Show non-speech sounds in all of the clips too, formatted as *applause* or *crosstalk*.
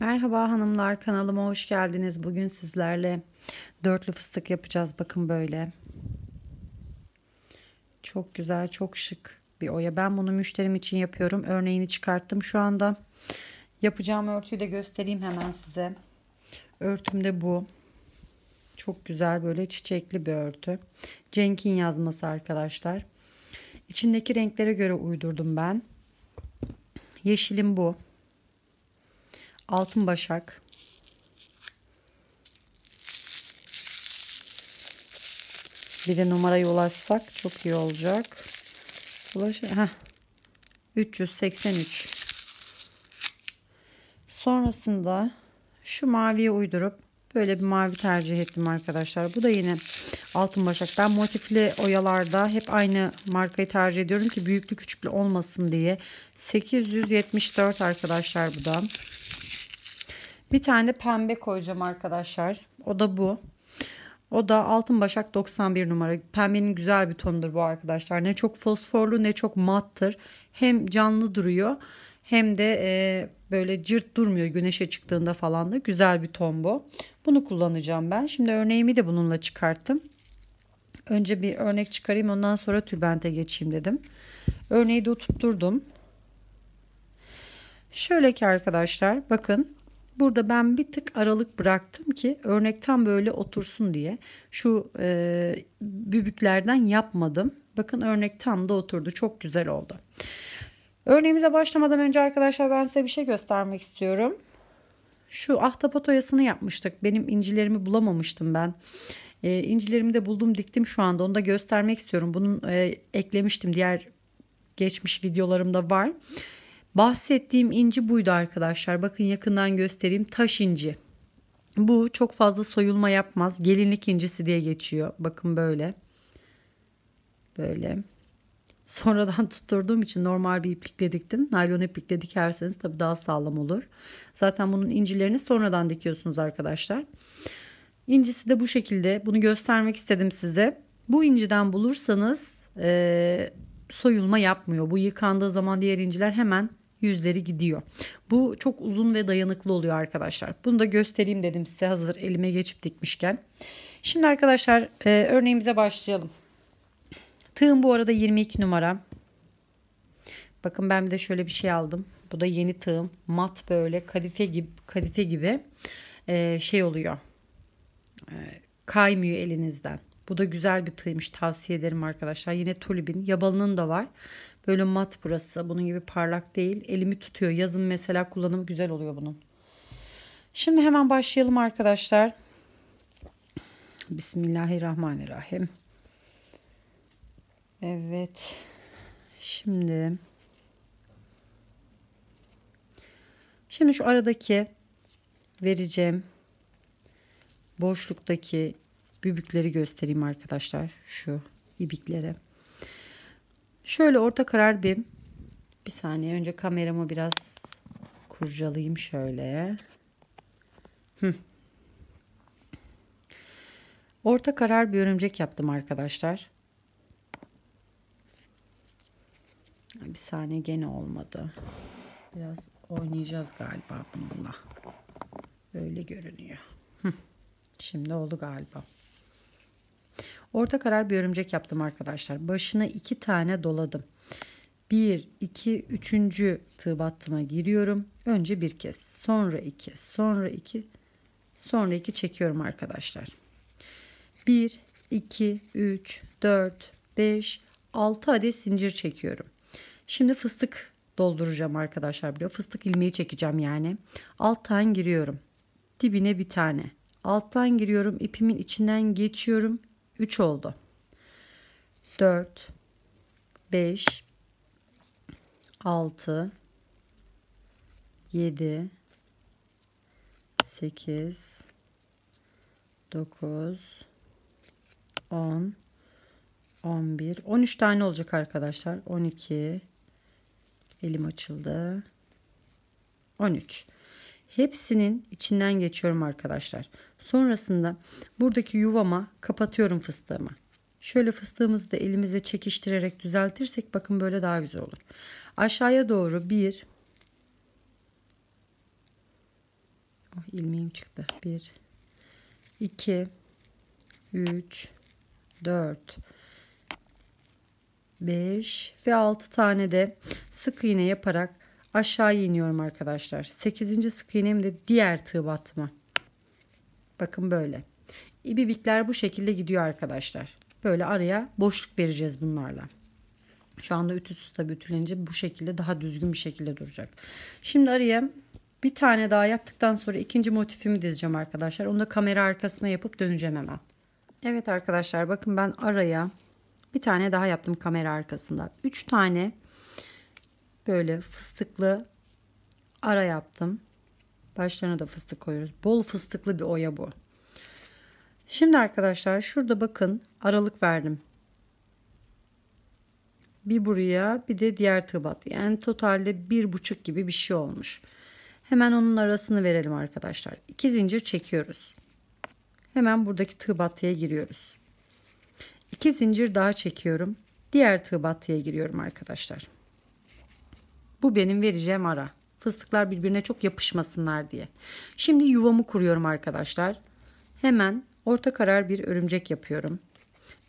Merhaba hanımlar kanalıma hoş geldiniz. Bugün sizlerle dörtlü fıstık yapacağız. Bakın böyle. Çok güzel, çok şık bir oya. Ben bunu müşterim için yapıyorum. Örneğini çıkarttım şu anda. Yapacağım örtüyü de göstereyim hemen size. Örtüm de bu. Çok güzel böyle çiçekli bir örtü. Cenk'in yazması arkadaşlar. İçindeki renklere göre uydurdum ben. Yeşilim bu altın başak, bir de numarayı ulaşsak çok iyi olacak. Ulaş Heh. 383. Sonrasında şu maviye uydurup böyle bir mavi tercih ettim arkadaşlar. Bu da yine altın başak. Ben motifli oyalarda hep aynı markayı tercih ediyorum ki büyüklü küçüklü olmasın diye. 874 arkadaşlar bu da. Bir tane de pembe koyacağım arkadaşlar. O da bu. O da altın başak 91 numara. Pembenin güzel bir tonudur bu arkadaşlar. Ne çok fosforlu ne çok mattır. Hem canlı duruyor hem de e, böyle cırt durmuyor güneşe çıktığında falan da güzel bir ton bu. Bunu kullanacağım ben. Şimdi örneğimi de bununla çıkarttım. Önce bir örnek çıkarayım ondan sonra tülbente geçeyim dedim. Örneği de tutturdum. Şöyle ki arkadaşlar bakın Burada ben bir tık aralık bıraktım ki örnekten böyle otursun diye. Şu e, bübüklerden yapmadım. Bakın örnek tam da oturdu. Çok güzel oldu. Örneğimize başlamadan önce arkadaşlar ben size bir şey göstermek istiyorum. Şu ahtapot toyasını yapmıştık. Benim incilerimi bulamamıştım ben. E, incilerimi de buldum diktim şu anda. Onu da göstermek istiyorum. Bunun e, eklemiştim. Diğer geçmiş videolarımda var. Bahsettiğim inci buydu arkadaşlar. Bakın yakından göstereyim. Taş inci. Bu çok fazla soyulma yapmaz. Gelinlik incisi diye geçiyor. Bakın böyle. Böyle. Sonradan *laughs* tutturduğum için normal bir iplikle diktim. Naylon iplikle dikerseniz tabii daha sağlam olur. Zaten bunun incilerini sonradan dikiyorsunuz arkadaşlar. İncisi de bu şekilde. Bunu göstermek istedim size. Bu inciden bulursanız e, soyulma yapmıyor. Bu yıkandığı zaman diğer inciler hemen yüzleri gidiyor. Bu çok uzun ve dayanıklı oluyor arkadaşlar. Bunu da göstereyim dedim size hazır elime geçip dikmişken. Şimdi arkadaşlar e, örneğimize başlayalım. Tığım bu arada 22 numara. Bakın ben bir de şöyle bir şey aldım. Bu da yeni tığım. Mat böyle kadife gibi kadife gibi e, şey oluyor. E, kaymıyor elinizden. Bu da güzel bir tığmış tavsiye ederim arkadaşlar. Yine tulibin yabalının da var. Böyle mat burası. Bunun gibi parlak değil. Elimi tutuyor. Yazın mesela kullanımı güzel oluyor bunun. Şimdi hemen başlayalım arkadaşlar. Bismillahirrahmanirrahim. Evet. Şimdi Şimdi şu aradaki vereceğim boşluktaki bübükleri göstereyim arkadaşlar. Şu ibikleri. Şöyle orta karar bir bir saniye önce kameramı biraz kurcalayayım şöyle. Hı. Orta karar bir örümcek yaptım arkadaşlar. Bir saniye gene olmadı. Biraz oynayacağız galiba bununla. Öyle görünüyor. Hı. Şimdi oldu galiba. Orta karar bir örümcek yaptım arkadaşlar. Başına iki tane doladım. 1, 2, 3. tığ battıma giriyorum. Önce bir kez, sonra iki, sonra iki, sonra iki çekiyorum arkadaşlar. 1, 2, 3, 4, 5, 6 adet zincir çekiyorum. Şimdi fıstık dolduracağım arkadaşlar biliyor. Fıstık ilmeği çekeceğim yani. Alttan giriyorum. Dibine bir tane. Alttan giriyorum. ipimin içinden geçiyorum. 3 oldu. 4 5 6 7 8 9 10 11 13 tane olacak arkadaşlar. 12 elim açıldı. 13 Hepsinin içinden geçiyorum arkadaşlar. Sonrasında buradaki yuvama kapatıyorum fıstığımı. Şöyle fıstığımızı da elimizle çekiştirerek düzeltirsek bakın böyle daha güzel olur. Aşağıya doğru bir oh, ilmeğim çıktı. Bir, iki, üç, dört, beş ve altı tane de sık iğne yaparak aşağıya iniyorum arkadaşlar. 8. sık iğnem de diğer tığ batma. Bakın böyle. İbibikler bu şekilde gidiyor arkadaşlar. Böyle araya boşluk vereceğiz bunlarla. Şu anda ütüsüz tabi ütülenince bu şekilde daha düzgün bir şekilde duracak. Şimdi araya bir tane daha yaptıktan sonra ikinci motifimi dizeceğim arkadaşlar. Onu da kamera arkasına yapıp döneceğim hemen. Evet arkadaşlar bakın ben araya bir tane daha yaptım kamera arkasında. 3 tane böyle fıstıklı ara yaptım. Başlarına da fıstık koyuyoruz. Bol fıstıklı bir oya bu. Şimdi arkadaşlar şurada bakın aralık verdim. Bir buraya bir de diğer tıbat. Yani totalde bir buçuk gibi bir şey olmuş. Hemen onun arasını verelim arkadaşlar. İki zincir çekiyoruz. Hemen buradaki tıbatıya giriyoruz. İki zincir daha çekiyorum. Diğer tıbatıya giriyorum arkadaşlar. Bu benim vereceğim ara. Fıstıklar birbirine çok yapışmasınlar diye. Şimdi yuvamı kuruyorum arkadaşlar. Hemen orta karar bir örümcek yapıyorum.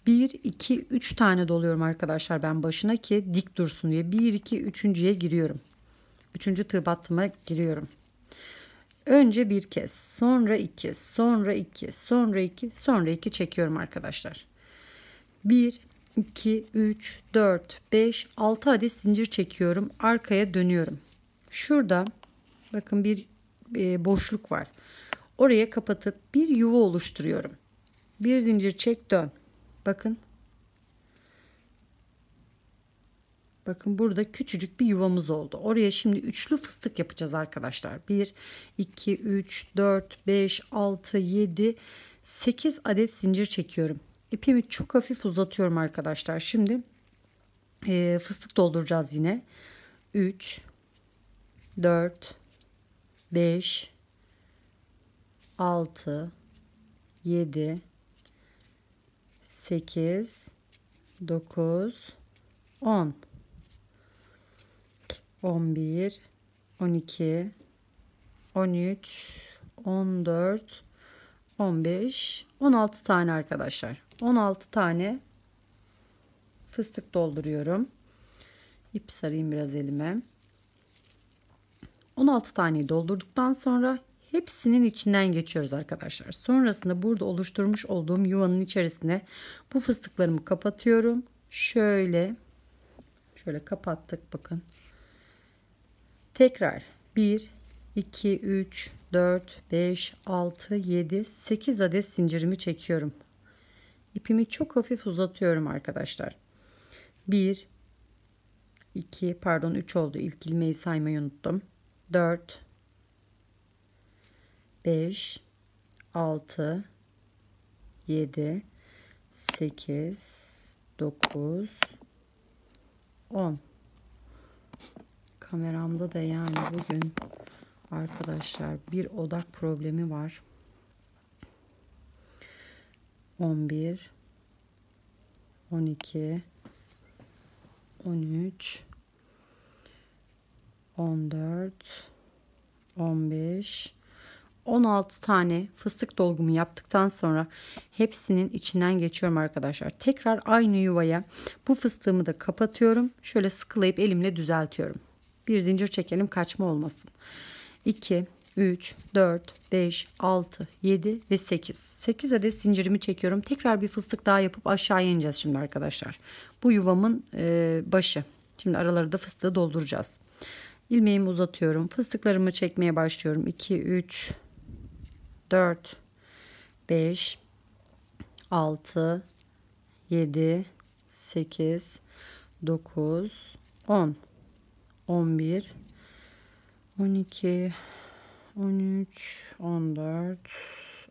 1, 2, 3 tane doluyorum arkadaşlar ben başına ki dik dursun diye. 1, 2, 3.ye giriyorum. 3. tığ battıma giriyorum. Önce bir kez, sonra iki, sonra iki, sonra iki, sonra iki çekiyorum arkadaşlar. 1, 2, 3, 4, 5, 6 adet zincir çekiyorum. Arkaya dönüyorum. Şurada bakın bir e, boşluk var. Oraya kapatıp bir yuva oluşturuyorum. Bir zincir çek dön. Bakın. Bakın burada küçücük bir yuvamız oldu. Oraya şimdi üçlü fıstık yapacağız arkadaşlar. 1, 2, 3, 4, 5, 6, 7, 8 adet zincir çekiyorum. İpimi çok hafif uzatıyorum arkadaşlar. Şimdi e, fıstık dolduracağız yine. 3 4 5 6 7 8 9 10 11 12 13 14 15 16 tane arkadaşlar. 16 tane fıstık dolduruyorum. İp sarayım biraz elime. 16 taneyi doldurduktan sonra hepsinin içinden geçiyoruz arkadaşlar. Sonrasında burada oluşturmuş olduğum yuvanın içerisine bu fıstıklarımı kapatıyorum. Şöyle şöyle kapattık bakın. Tekrar 1 2 3 4 5 6 7 8 adet zincirimi çekiyorum. İpimi çok hafif uzatıyorum arkadaşlar. 1 2 pardon 3 oldu. İlk ilmeği saymayı unuttum. 4 5 6 7 8 9 10 Kameramda da yani bugün arkadaşlar bir odak problemi var. 11 12 13 14 15 16 tane fıstık dolgumu yaptıktan sonra hepsinin içinden geçiyorum arkadaşlar. Tekrar aynı yuvaya bu fıstığımı da kapatıyorum. Şöyle sıkılayıp elimle düzeltiyorum. Bir zincir çekelim kaçma olmasın. 2 3, 4, 5, 6, 7 ve 8. 8 adet zincirimi çekiyorum. Tekrar bir fıstık daha yapıp aşağıya ineceğiz şimdi arkadaşlar. Bu yuvamın e, başı. Şimdi araları da fıstığı dolduracağız. İlmeğimi uzatıyorum. Fıstıklarımı çekmeye başlıyorum. 2, 3, 4, 5, 6, 7, 8, 9, 10, 11, 12, 13, 14,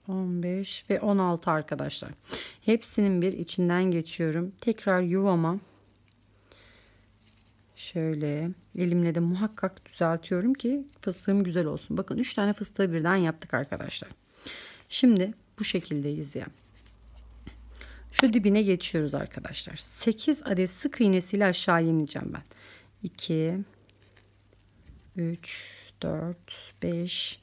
15 ve 16 arkadaşlar. Hepsinin bir içinden geçiyorum. Tekrar yuvama şöyle elimle de muhakkak düzeltiyorum ki fıstığım güzel olsun. Bakın 3 tane fıstığı birden yaptık arkadaşlar. Şimdi bu şekilde ya. Şu dibine geçiyoruz arkadaşlar. 8 adet sık iğnesiyle aşağı ineceğim ben. 2 3 4, 5,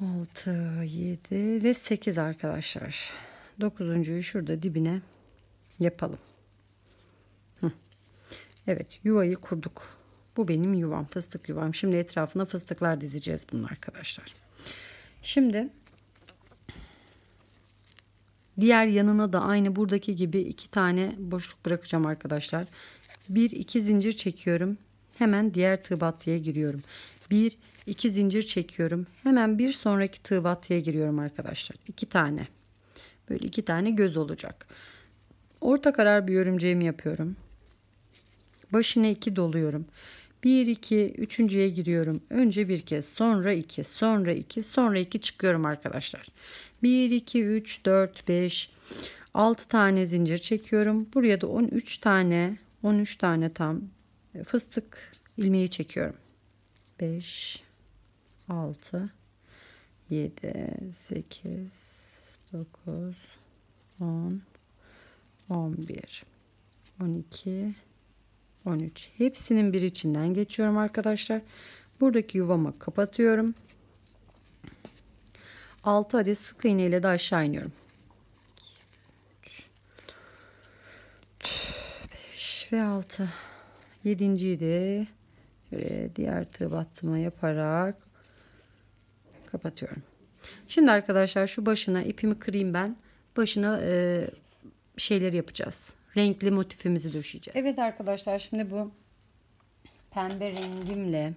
6, 7 ve 8 arkadaşlar. Dokuzuncuyu şurada dibine yapalım. Evet yuvayı kurduk. Bu benim yuvam fıstık yuvam. Şimdi etrafına fıstıklar dizeceğiz bunun arkadaşlar. Şimdi diğer yanına da aynı buradaki gibi iki tane boşluk bırakacağım arkadaşlar. Bir iki zincir çekiyorum. Hemen diğer tığ battıya giriyorum. 1 2 zincir çekiyorum. Hemen bir sonraki tığ battıya giriyorum arkadaşlar. 2 tane. Böyle 2 tane göz olacak. Orta karar bir örümceğim yapıyorum. Başına 2 doluyorum. 1 2 üçüncüye giriyorum. Önce bir kez, sonra 2, sonra 2, sonra 2 çıkıyorum arkadaşlar. 1 2 3 4 5 6 tane zincir çekiyorum. Buraya da 13 tane 13 tane tam fıstık ilmeği çekiyorum. 5 6 7 8 9 10 11 12 13 hepsinin bir içinden geçiyorum arkadaşlar. Buradaki yuvamı kapatıyorum. 6 adet sık iğne ile de aşağı iniyorum. 2, 3, 4, 5 ve 6 Yedinciyi de şöyle diğer tığ battıma yaparak kapatıyorum. Şimdi arkadaşlar şu başına ipimi kırayım ben. Başına e, şeyleri yapacağız. Renkli motifimizi döşeyeceğiz. Evet arkadaşlar şimdi bu pembe rengimle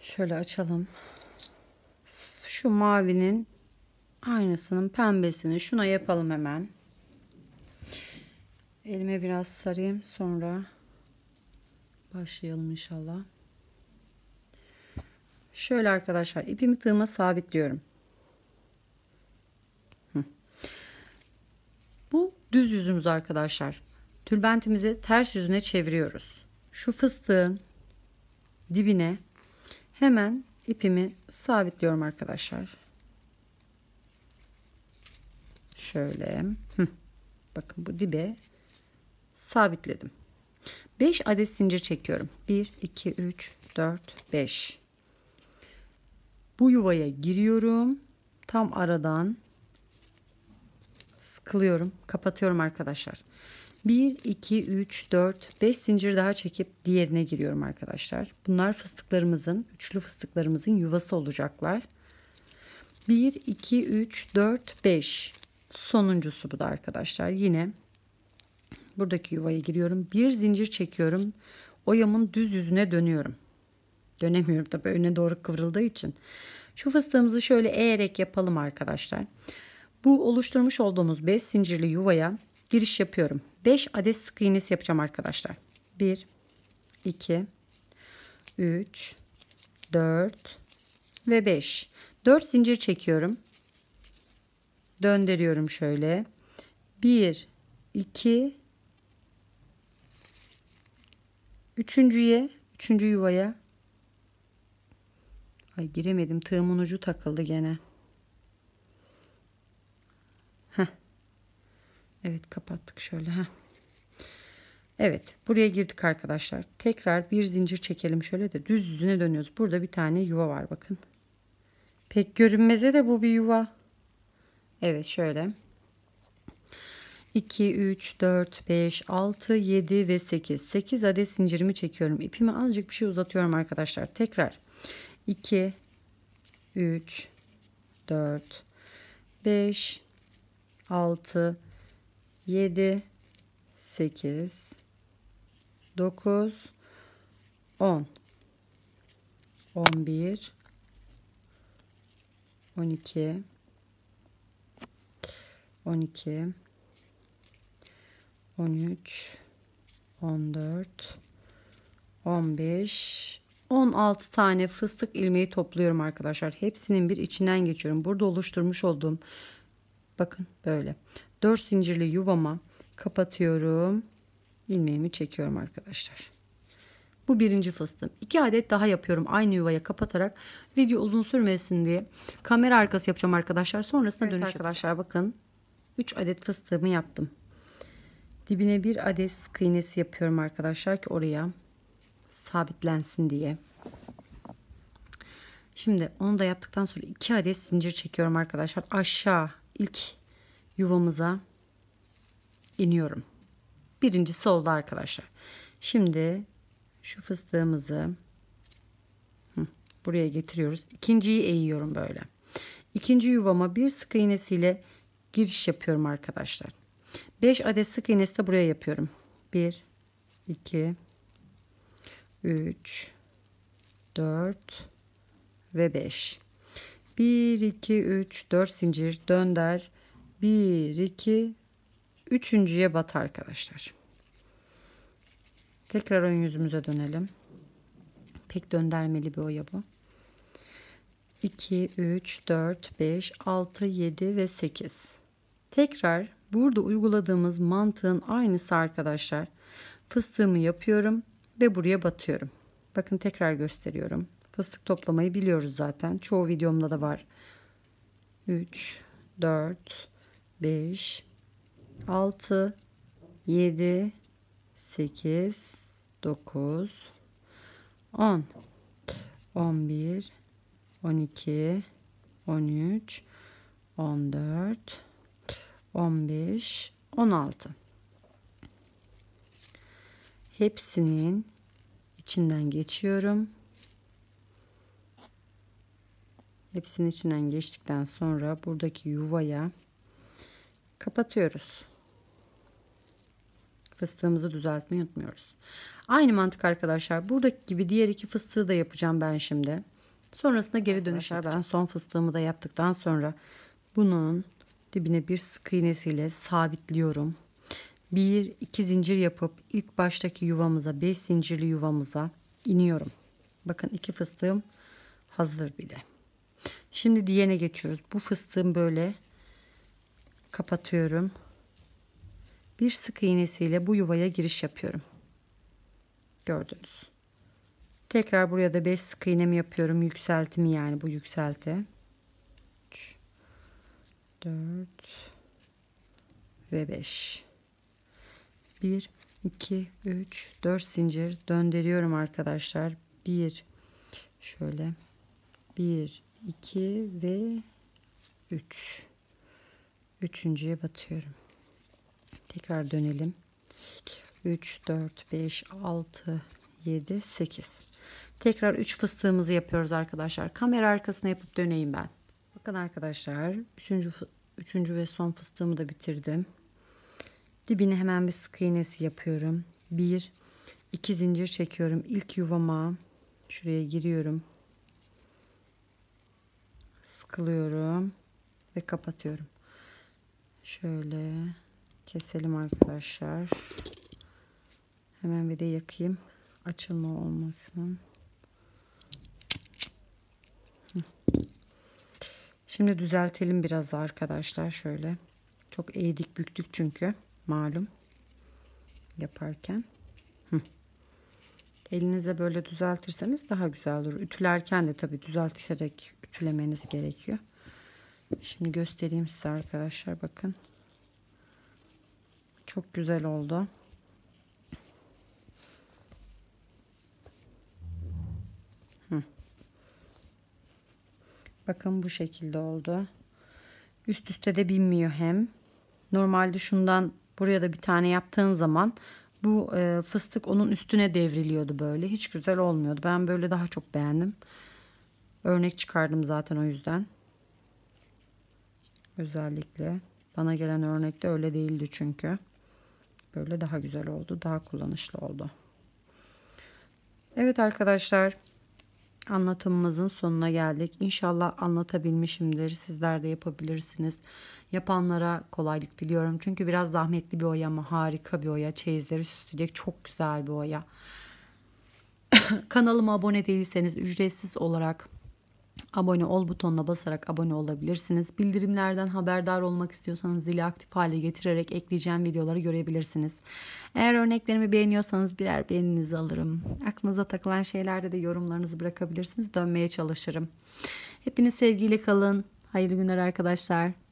şöyle açalım. Şu mavinin aynısının pembesini şuna yapalım hemen. Elime biraz sarayım sonra başlayalım inşallah. Şöyle arkadaşlar ipimi tığıma sabitliyorum. Bu düz yüzümüz arkadaşlar. Tülbentimizi ters yüzüne çeviriyoruz. Şu fıstığın dibine hemen ipimi sabitliyorum arkadaşlar. Şöyle. Bakın bu dibe sabitledim. 5 adet zincir çekiyorum. 1, 2, 3, 4, 5. Bu yuvaya giriyorum. Tam aradan sıkılıyorum. Kapatıyorum arkadaşlar. 1, 2, 3, 4, 5 zincir daha çekip diğerine giriyorum arkadaşlar. Bunlar fıstıklarımızın, üçlü fıstıklarımızın yuvası olacaklar. 1, 2, 3, 4, 5. Sonuncusu bu da arkadaşlar. Yine buradaki yuvaya giriyorum. Bir zincir çekiyorum. Oyamın düz yüzüne dönüyorum. Dönemiyorum tabi öne doğru kıvrıldığı için. Şu fıstığımızı şöyle eğerek yapalım arkadaşlar. Bu oluşturmuş olduğumuz 5 zincirli yuvaya giriş yapıyorum. 5 adet sık iğnesi yapacağım arkadaşlar. 1 2 3 4 ve 5. 4 zincir çekiyorum. Döndürüyorum şöyle. 1 2 Üçüncüye, üçüncü yuvaya. Ay giremedim. Tığımın ucu takıldı gene. Heh. Evet kapattık şöyle. Heh. Evet buraya girdik arkadaşlar. Tekrar bir zincir çekelim şöyle de düz yüzüne dönüyoruz. Burada bir tane yuva var bakın. Pek görünmeze de bu bir yuva. Evet şöyle. 2, 3, 4, 5, 6, 7 ve 8. 8 adet zincirimi çekiyorum. İpimi azıcık bir şey uzatıyorum arkadaşlar. Tekrar 2, 3, 4, 5, 6, 7, 8, 9, 10, 11, 12, 12, 13 14 15 16 tane fıstık ilmeği topluyorum arkadaşlar. Hepsinin bir içinden geçiyorum. Burada oluşturmuş olduğum bakın böyle 4 zincirli yuvama kapatıyorum. ilmeğimi çekiyorum arkadaşlar. Bu birinci fıstığım. 2 adet daha yapıyorum aynı yuvaya kapatarak. Video uzun sürmesin diye kamera arkası yapacağım arkadaşlar. Sonrasında evet, dönüş arkadaşlar yapacağım. bakın 3 adet fıstığımı yaptım. Dibine bir adet sık iğnesi yapıyorum arkadaşlar ki oraya sabitlensin diye. Şimdi onu da yaptıktan sonra iki adet zincir çekiyorum arkadaşlar. Aşağı ilk yuvamıza iniyorum. Birincisi oldu arkadaşlar. Şimdi şu fıstığımızı buraya getiriyoruz. İkinciyi eğiyorum böyle. İkinci yuvama bir sık iğnesiyle giriş yapıyorum arkadaşlar. 5 adet sık iğnesi de buraya yapıyorum. 1 2 3 4 ve 5. 1 2 3 4 zincir dönder. 1 2 üçüncüye bat arkadaşlar. Tekrar ön yüzümüze dönelim. Pek döndermeli bir oya bu. 2 3 4 5 6 7 ve 8. Tekrar burada uyguladığımız mantığın aynısı arkadaşlar. Fıstığımı yapıyorum ve buraya batıyorum. Bakın tekrar gösteriyorum. Fıstık toplamayı biliyoruz zaten. Çoğu videomda da var. 3, 4, 5, 6, 7, 8, 9, 10, 11, 12, 13, 14, 15 16 hepsinin içinden geçiyorum hepsinin içinden geçtikten sonra buradaki yuvaya kapatıyoruz fıstığımızı düzeltmeyi unutmuyoruz aynı mantık arkadaşlar buradaki gibi diğer iki fıstığı da yapacağım ben şimdi sonrasında geri dönüşler ben son fıstığımı da yaptıktan sonra bunun dibine bir sık iğnesiyle sabitliyorum. Bir iki zincir yapıp ilk baştaki yuvamıza 5 zincirli yuvamıza iniyorum. Bakın iki fıstığım hazır bile. Şimdi diğerine geçiyoruz. Bu fıstığım böyle kapatıyorum. Bir sık iğnesiyle bu yuvaya giriş yapıyorum. Gördünüz. Tekrar buraya da 5 sık iğnemi yapıyorum. Yükseltimi yani bu yükselti. 4 ve 5 1 2 3 4 zincir döndürüyorum arkadaşlar 1 şöyle 1 2 ve 3 üçüncüye batıyorum tekrar dönelim 3 4 5 6 7 8 tekrar 3 fıstığımızı yapıyoruz arkadaşlar kamera arkasına yapıp döneyim ben Bakın arkadaşlar üçüncü, üçüncü ve son fıstığımı da bitirdim. dibini hemen bir sık iğnesi yapıyorum. Bir, iki zincir çekiyorum. İlk yuvama şuraya giriyorum. Sıkılıyorum ve kapatıyorum. Şöyle keselim arkadaşlar. Hemen bir de yakayım. Açılma olmasın. Şimdi düzeltelim biraz arkadaşlar şöyle. Çok eğdik büktük çünkü malum yaparken. Hı. Elinizle böyle düzeltirseniz daha güzel olur. Ütülerken de tabii düzelterek ütülemeniz gerekiyor. Şimdi göstereyim size arkadaşlar bakın. Çok güzel oldu. Bakın bu şekilde oldu. Üst üste de binmiyor hem. Normalde şundan buraya da bir tane yaptığın zaman bu e, fıstık onun üstüne devriliyordu böyle. Hiç güzel olmuyordu. Ben böyle daha çok beğendim. Örnek çıkardım zaten o yüzden. Özellikle bana gelen örnekte öyle değildi çünkü. Böyle daha güzel oldu. Daha kullanışlı oldu. Evet arkadaşlar anlatımımızın sonuna geldik. İnşallah anlatabilmişimdir. Sizler de yapabilirsiniz. Yapanlara kolaylık diliyorum. Çünkü biraz zahmetli bir oya ama harika bir oya. Çeyizleri süsleyecek çok güzel bir oya. *coughs* Kanalıma abone değilseniz ücretsiz olarak Abone ol butonuna basarak abone olabilirsiniz. Bildirimlerden haberdar olmak istiyorsanız zili aktif hale getirerek ekleyeceğim videoları görebilirsiniz. Eğer örneklerimi beğeniyorsanız birer beğeninizi alırım. Aklınıza takılan şeylerde de yorumlarınızı bırakabilirsiniz. Dönmeye çalışırım. Hepiniz sevgiyle kalın. Hayırlı günler arkadaşlar.